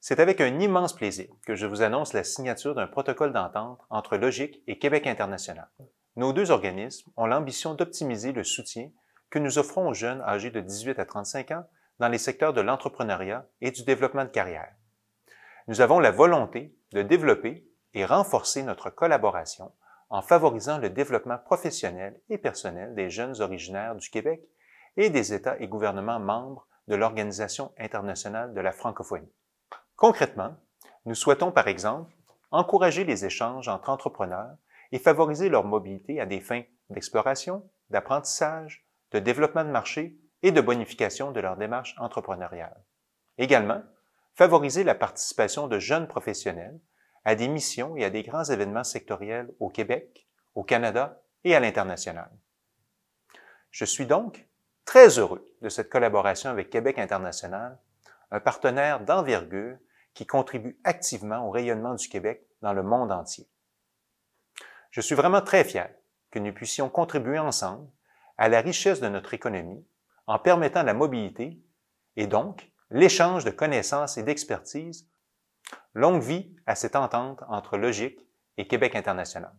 C'est avec un immense plaisir que je vous annonce la signature d'un protocole d'entente entre Logique et Québec International. Nos deux organismes ont l'ambition d'optimiser le soutien que nous offrons aux jeunes âgés de 18 à 35 ans dans les secteurs de l'entrepreneuriat et du développement de carrière. Nous avons la volonté de développer et renforcer notre collaboration en favorisant le développement professionnel et personnel des jeunes originaires du Québec et des États et gouvernements membres de l'Organisation internationale de la francophonie. Concrètement, nous souhaitons par exemple encourager les échanges entre entrepreneurs et favoriser leur mobilité à des fins d'exploration, d'apprentissage, de développement de marché et de bonification de leur démarche entrepreneuriale. Également, favoriser la participation de jeunes professionnels à des missions et à des grands événements sectoriels au Québec, au Canada et à l'international. Je suis donc très heureux de cette collaboration avec Québec International, un partenaire d'envergure qui contribue activement au rayonnement du Québec dans le monde entier. Je suis vraiment très fier que nous puissions contribuer ensemble à la richesse de notre économie en permettant la mobilité et donc l'échange de connaissances et d'expertise. Longue vie à cette entente entre Logique et Québec international.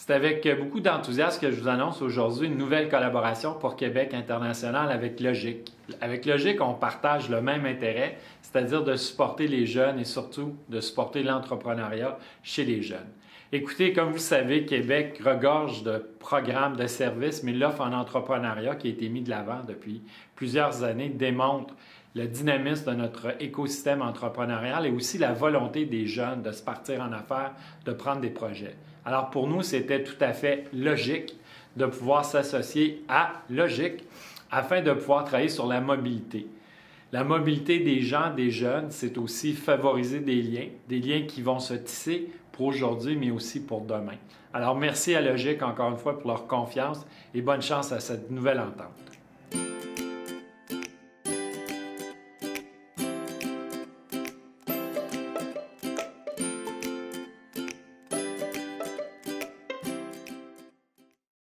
C'est avec beaucoup d'enthousiasme que je vous annonce aujourd'hui une nouvelle collaboration pour Québec international avec Logique. Avec Logique, on partage le même intérêt, c'est-à-dire de supporter les jeunes et surtout de supporter l'entrepreneuriat chez les jeunes. Écoutez, comme vous savez, Québec regorge de programmes, de services, mais l'offre en entrepreneuriat qui a été mise de l'avant depuis plusieurs années démontre le dynamisme de notre écosystème entrepreneurial et aussi la volonté des jeunes de se partir en affaires, de prendre des projets. Alors pour nous, c'était tout à fait logique de pouvoir s'associer à Logique afin de pouvoir travailler sur la mobilité. La mobilité des gens, des jeunes, c'est aussi favoriser des liens, des liens qui vont se tisser pour aujourd'hui, mais aussi pour demain. Alors merci à Logique encore une fois pour leur confiance et bonne chance à cette nouvelle entente.